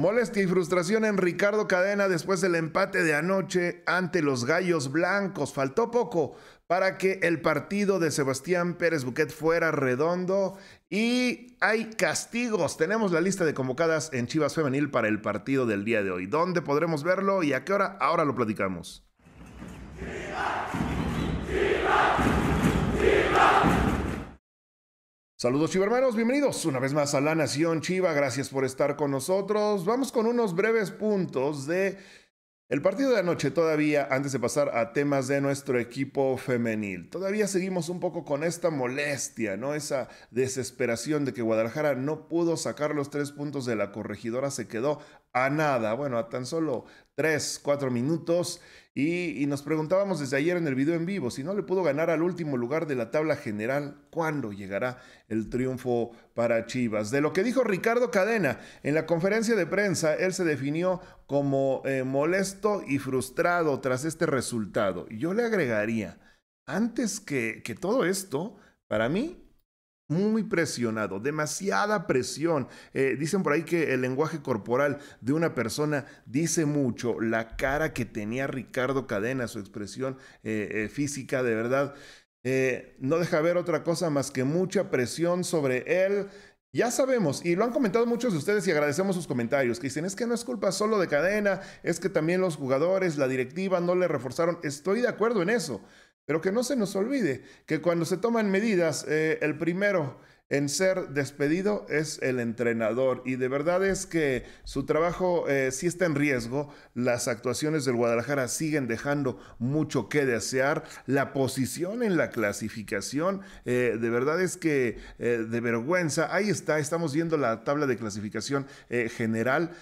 Molestia y frustración en Ricardo Cadena después del empate de anoche ante los Gallos Blancos. Faltó poco para que el partido de Sebastián Pérez Buquet fuera redondo y hay castigos. Tenemos la lista de convocadas en Chivas Femenil para el partido del día de hoy. ¿Dónde podremos verlo y a qué hora? Ahora lo platicamos. Saludos chivermanos, bienvenidos una vez más a La Nación Chiva, gracias por estar con nosotros. Vamos con unos breves puntos de el partido de anoche todavía antes de pasar a temas de nuestro equipo femenil. Todavía seguimos un poco con esta molestia, ¿no? Esa desesperación de que Guadalajara no pudo sacar los tres puntos de la corregidora, se quedó a nada, bueno, a tan solo Tres, cuatro minutos. Y, nos preguntábamos desde ayer en el video en vivo, si no le pudo ganar al último lugar de la tabla general, ¿cuándo llegará el triunfo para Chivas? De lo que dijo Ricardo Cadena en la conferencia de prensa, él se definió como eh, molesto y frustrado tras este resultado. yo le agregaría, antes que, que todo esto, para mí muy presionado, demasiada presión. Eh, dicen por ahí que el lenguaje corporal de una persona dice mucho. La cara que tenía Ricardo Cadena, su expresión eh, eh, física, de verdad, no deja ver otra cosa más que mucha presión sobre él. Ya sabemos, y lo han comentado muchos de ustedes y agradecemos sus comentarios, que dicen, es que no es culpa solo de cadena, es que también los jugadores, la directiva no le reforzaron. Estoy de acuerdo en eso. Pero que no se nos olvide que cuando se toman medidas, eh, el primero en ser despedido es el entrenador y de verdad es que su trabajo eh, sí está en riesgo. Las actuaciones del Guadalajara siguen dejando mucho que desear. La posición en la clasificación, eh, de verdad es que de vergüenza. Ahí está, estamos viendo la tabla de clasificación general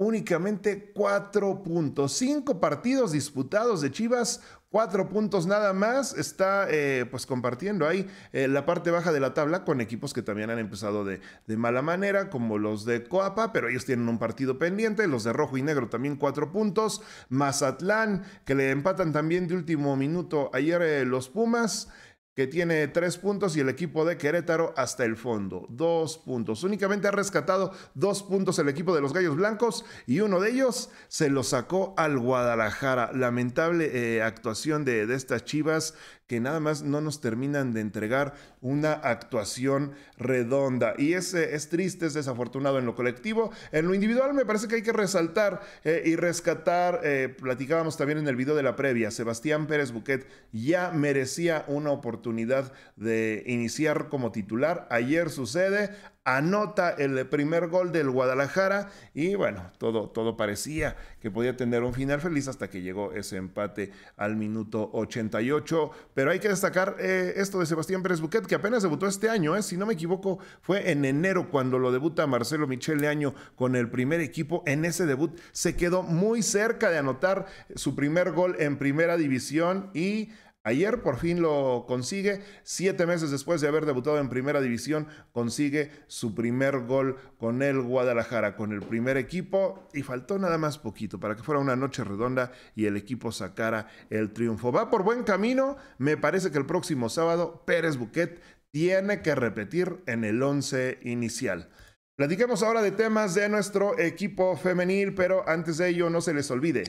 únicamente cuatro puntos. Cinco partidos disputados de Chivas, cuatro puntos nada más. Está eh, pues compartiendo ahí eh, la parte baja de la tabla con equipos que también han empezado de, de, mala manera, como los de Coapa, pero ellos tienen un partido pendiente. Los de Rojo y Negro también cuatro puntos. Mazatlán, que le empatan también de último minuto ayer eh, los Pumas que tiene tres puntos y el equipo de Querétaro hasta el fondo, dos puntos. Únicamente ha rescatado dos puntos el equipo de los Gallos Blancos y uno de ellos se lo sacó al Guadalajara. Lamentable eh, actuación de, estas Chivas que nada más no nos terminan de entregar una actuación redonda. Y ese eh, es triste, es desafortunado en lo colectivo. En lo individual me parece que hay que resaltar eh, y rescatar, eh, platicábamos también en el video de la previa, Sebastián Pérez Buquet ya merecía una oportunidad de iniciar como titular. Ayer sucede, anota el primer gol del Guadalajara y bueno, todo, todo parecía que podía tener un final feliz hasta que llegó ese empate al minuto 88. Pero hay que destacar eh, esto de Sebastián Pérez Buquet, que apenas debutó este año, ¿eh? si no me equivoco, fue en enero cuando lo debuta Marcelo Michele Año con el primer equipo. En ese debut se quedó muy cerca de anotar su primer gol en primera división y Ayer por fin lo consigue, siete meses después de haber debutado en primera división, consigue su primer gol con el Guadalajara, con el primer equipo, y faltó nada más poquito para que fuera una noche redonda y el equipo sacara el triunfo. Va por buen camino, me parece que el próximo sábado Pérez Buquet tiene que repetir en el 11 inicial. Platiquemos ahora de temas de nuestro equipo femenil, pero antes de ello no se les olvide.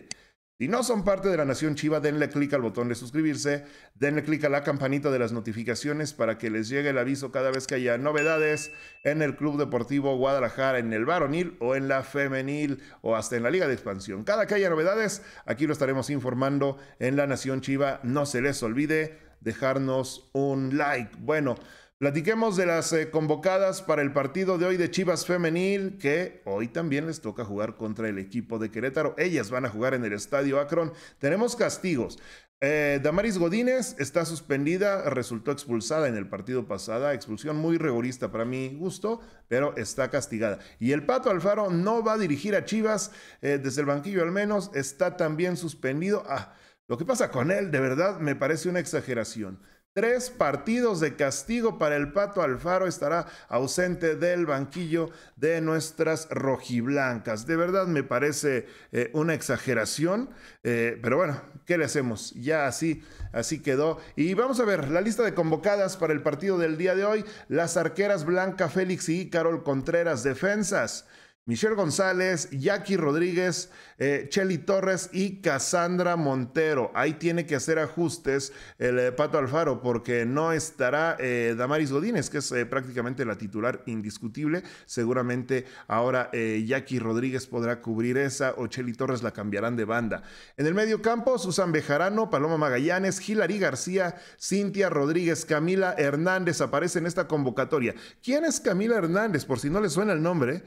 Si no son parte de la Nación Chiva, denle clic al botón de suscribirse, denle clic a la campanita de las notificaciones para que les llegue el aviso cada vez que haya novedades en el Club Deportivo Guadalajara, en el varonil o en la femenil o hasta en la Liga de Expansión. Cada que haya novedades, aquí lo estaremos informando en la Nación Chiva. No se les olvide dejarnos un like. Bueno. Platiquemos de las eh, convocadas para el partido de hoy de Chivas Femenil, que hoy también les toca jugar contra el equipo de Querétaro. Ellas van a jugar en el Estadio Akron. Tenemos castigos. Eh, Damaris Godínez está suspendida, resultó expulsada en el partido pasada, expulsión muy rigorista para mi gusto, pero está castigada. Y el Pato Alfaro no va a dirigir a Chivas, eh, desde el banquillo al menos, está también suspendido. Ah, lo que pasa con él, de verdad, me parece una exageración. Tres partidos de castigo para el Pato Alfaro estará ausente del banquillo de nuestras rojiblancas. De verdad me parece eh, una exageración, eh, pero bueno, ¿qué le hacemos? Ya así, así quedó. Y vamos a ver la lista de convocadas para el partido del día de hoy. Las arqueras Blanca Félix y Carol Contreras, defensas. Michelle González, Jackie Rodríguez, eh, Cheli Torres y Cassandra Montero. Ahí tiene que hacer ajustes el eh, Pato Alfaro porque no estará eh, Damaris Godínez, que es prácticamente la titular indiscutible. Seguramente ahora Jackie Rodríguez podrá cubrir esa o Chelly Torres la cambiarán de banda. En el medio campo, Susan Bejarano, Paloma Magallanes, Hilary García, Cintia Rodríguez, Camila Hernández aparece en esta convocatoria. ¿Quién es Camila Hernández? Por si no le suena el nombre.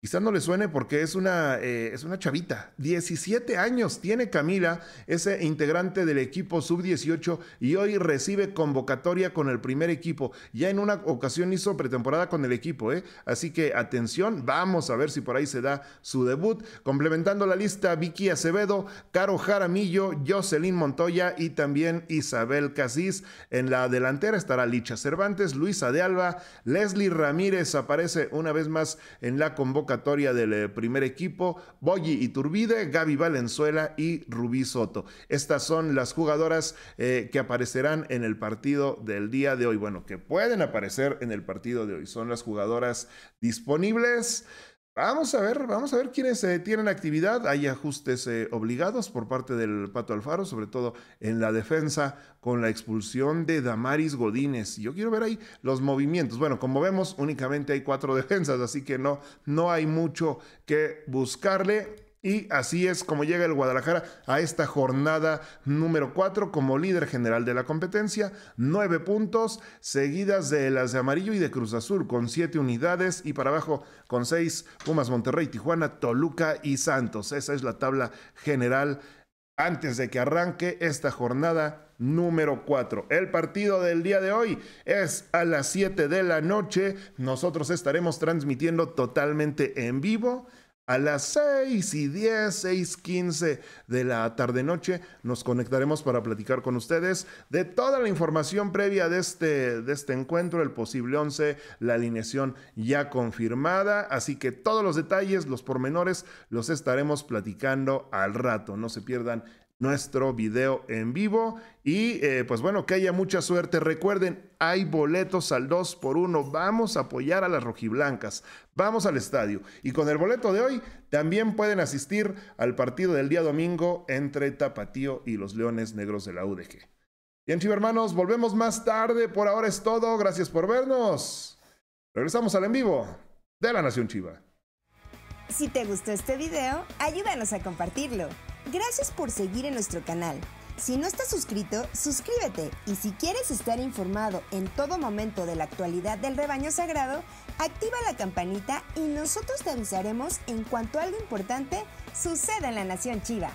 Quizás no le suene porque es una, eh, es una chavita. 17 años tiene Camila, ese integrante del equipo sub-18, y hoy recibe convocatoria con el primer equipo. Ya en una ocasión hizo pretemporada con el equipo, ¿eh? Así que atención, vamos a ver si por ahí se da su debut. Complementando la lista, Vicky Acevedo, Caro Jaramillo, Jocelyn Montoya y también Isabel Casís. En la delantera estará Licha Cervantes, Luisa de Alba, Leslie Ramírez aparece una vez más en la convocatoria del eh, primer equipo, Boyi Iturbide, Gaby Valenzuela y Rubí Soto. Estas son las jugadoras eh, que aparecerán en el partido del día de hoy. Bueno, que pueden aparecer en el partido de hoy. Son las jugadoras disponibles. Vamos a ver, vamos a ver quiénes eh, tienen actividad. Hay ajustes eh, obligados por parte del Pato Alfaro, sobre todo en la defensa con la expulsión de Damaris Godínez. Yo quiero ver ahí los movimientos. Bueno, como vemos, únicamente hay cuatro defensas, así que no, no hay mucho que buscarle. Y así es como llega el Guadalajara a esta jornada número 4 como líder general de la competencia, nueve puntos, seguidas de las de Amarillo y de Cruz Azul con siete unidades y para abajo con seis Pumas Monterrey, Tijuana, Toluca y Santos. Esa es la tabla general antes de que arranque esta jornada número 4. El partido del día de hoy es a las 7 de la noche. Nosotros estaremos transmitiendo totalmente en vivo a las 6 y 10, 15 de la tarde-noche nos conectaremos para platicar con ustedes de toda la información previa de este, de este encuentro, el posible 11, la alineación ya confirmada. Así que todos los detalles, los pormenores, los estaremos platicando al rato. No se pierdan nuestro video en vivo. Y eh, pues bueno, que haya mucha suerte. Recuerden, hay boletos al 2 por 1 Vamos a apoyar a las rojiblancas. Vamos al estadio. Y con el boleto de hoy también pueden asistir al partido del día domingo entre Tapatío y los Leones Negros de la UDG. Bien, Chiva hermanos, volvemos más tarde. Por ahora es todo. Gracias por vernos. Regresamos al en vivo de la Nación Chiva. Si te gustó este video, ayúdanos a compartirlo. Gracias por seguir en nuestro canal. Si no estás suscrito, suscríbete y si quieres estar informado en todo momento de la actualidad del rebaño sagrado, activa la campanita y nosotros te avisaremos en cuanto algo importante suceda en la Nación Chiva.